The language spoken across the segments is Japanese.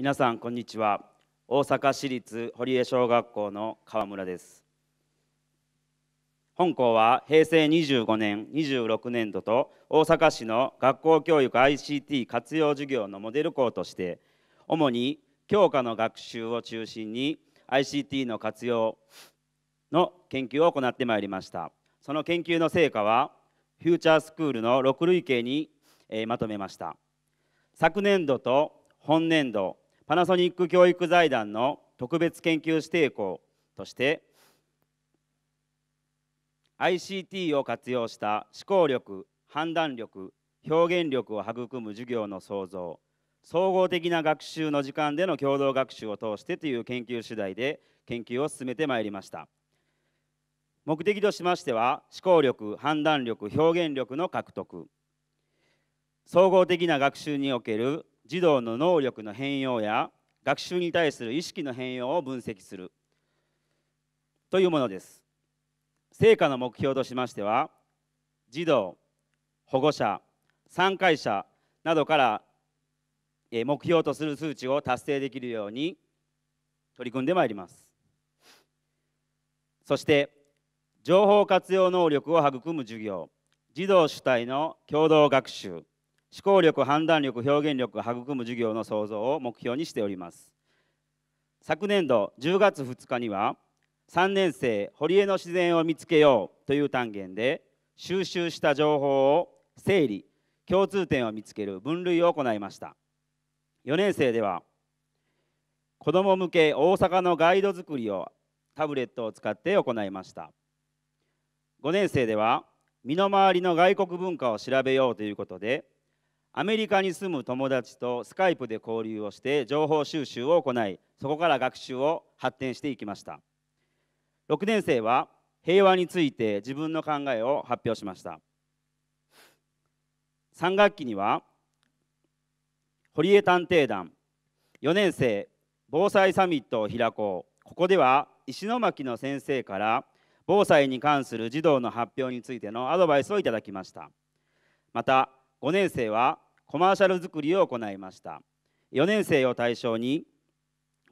皆さんこんにちは大阪市立堀江小学校の川村です本校は平成25年26年度と大阪市の学校教育 ICT 活用事業のモデル校として主に教科の学習を中心に ICT の活用の研究を行ってまいりましたその研究の成果はフューチャースクールの6類型にまとめました昨年度と本年度パナソニック教育財団の特別研究指定校として ICT を活用した思考力判断力表現力を育む授業の創造総合的な学習の時間での共同学習を通してという研究次第で研究を進めてまいりました目的としましては思考力判断力表現力の獲得総合的な学習における児童の能力の変容や学習に対する意識の変容を分析するというものです成果の目標としましては児童保護者参加者などから目標とする数値を達成できるように取り組んでまいりますそして情報活用能力を育む授業児童主体の共同学習思考力判断力表現力を育む授業の創造を目標にしております昨年度10月2日には3年生堀江の自然を見つけようという単元で収集した情報を整理共通点を見つける分類を行いました4年生では子ども向け大阪のガイド作りをタブレットを使って行いました5年生では身の回りの外国文化を調べようということでアメリカに住む友達とスカイプで交流をして情報収集を行いそこから学習を発展していきました6年生は平和について自分の考えを発表しました3学期には堀江探偵団4年生防災サミットを開こうここでは石巻の先生から防災に関する児童の発表についてのアドバイスをいただきましたまた5年生はコマーシャル作りを行いました4年生を対象に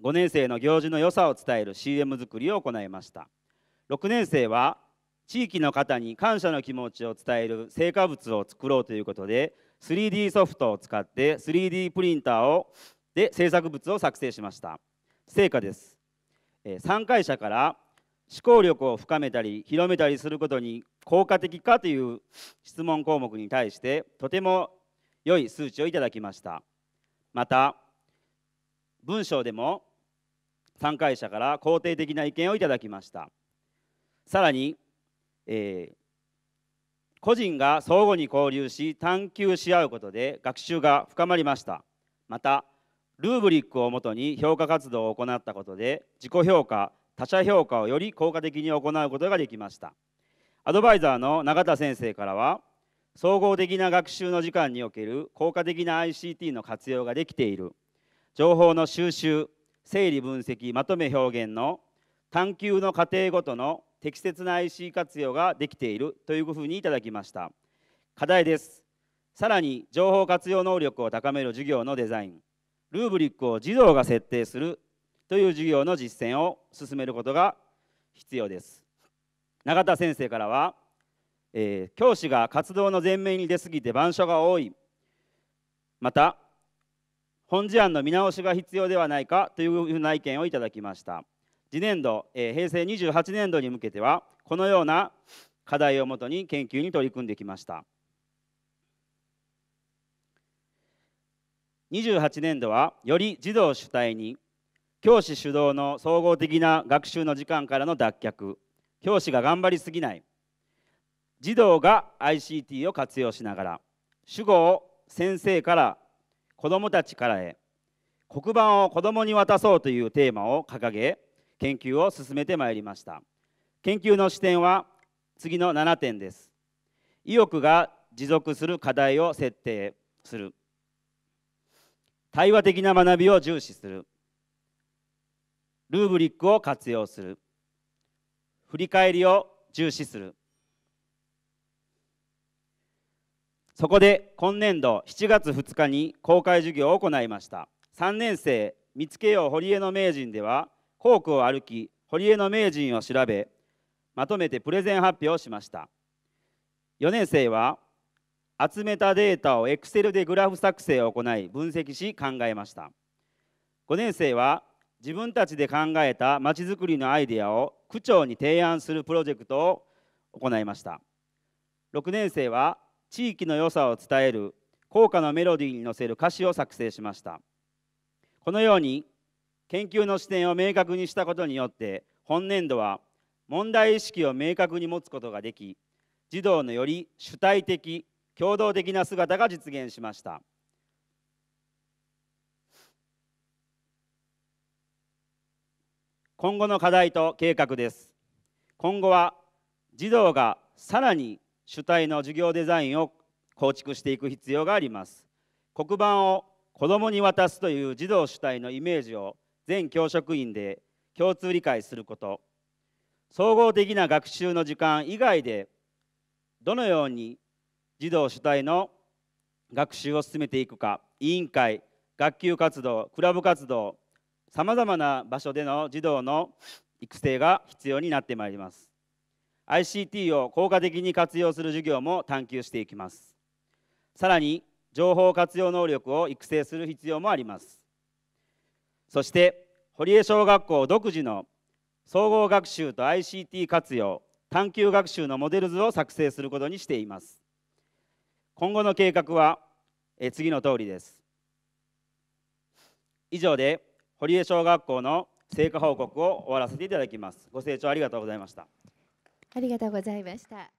5年生の行事の良さを伝える CM 作りを行いました6年生は地域の方に感謝の気持ちを伝える成果物を作ろうということで 3D ソフトを使って 3D プリンターをで制作物を作成しました成果です参回者から思考力を深めたり広めたりすることに効果的かという質問項目に対してとても良い数値をいただきましたまた文章でも参加者から肯定的な意見をいただきましたさらに、えー、個人が相互に交流し探求し合うことで学習が深まりましたまたルーブリックをもとに評価活動を行ったことで自己評価他者評価をより効果的に行うことができましたアドバイザーの永田先生からは総合的な学習の時間における効果的な ICT の活用ができている情報の収集整理分析まとめ表現の探究の過程ごとの適切な IC 活用ができているというふうにいただきました課題ですさらに情報活用能力を高める授業のデザインルーブリックを児童が設定するという授業の実践を進めることが必要です永田先生からは、えー、教師が活動の前面に出過ぎて板書が多いまた本事案の見直しが必要ではないかというふうな意見をいただきました次年度、えー、平成28年度に向けてはこのような課題をもとに研究に取り組んできました28年度はより児童主体に教師主導の総合的な学習の時間からの脱却教師が頑張りすぎない児童が ICT を活用しながら主語を先生から子どもたちからへ黒板を子どもに渡そうというテーマを掲げ研究を進めてまいりました研究の視点は次の7点です意欲が持続する課題を設定する対話的な学びを重視するルーブリックを活用する振り返りを重視するそこで今年度7月2日に公開授業を行いました3年生見つけよう堀江の名人では校区を歩き堀江の名人を調べまとめてプレゼン発表しました4年生は集めたデータを Excel でグラフ作成を行い分析し考えました5年生は自分たちで考えたまちづくりのアイデアを区長に提案するプロジェクトを行いました6年生は地域の良さを伝える効果のメロディーに乗せる歌詞を作成しましたこのように研究の視点を明確にしたことによって本年度は問題意識を明確に持つことができ児童のより主体的共同的な姿が実現しました。今後の課題と計画です今後は児童がさらに主体の授業デザインを構築していく必要があります黒板を子どもに渡すという児童主体のイメージを全教職員で共通理解すること総合的な学習の時間以外でどのように児童主体の学習を進めていくか委員会学級活動クラブ活動さまざまな場所での児童の育成が必要になってまいります ICT を効果的に活用する授業も探求していきますさらに情報活用能力を育成する必要もありますそして堀江小学校独自の総合学習と ICT 活用探究学習のモデル図を作成することにしています今後の計画はえ次の通りです以上で堀江小学校の成果報告を終わらせていただきます。ご清聴ありがとうございました。ありがとうございました。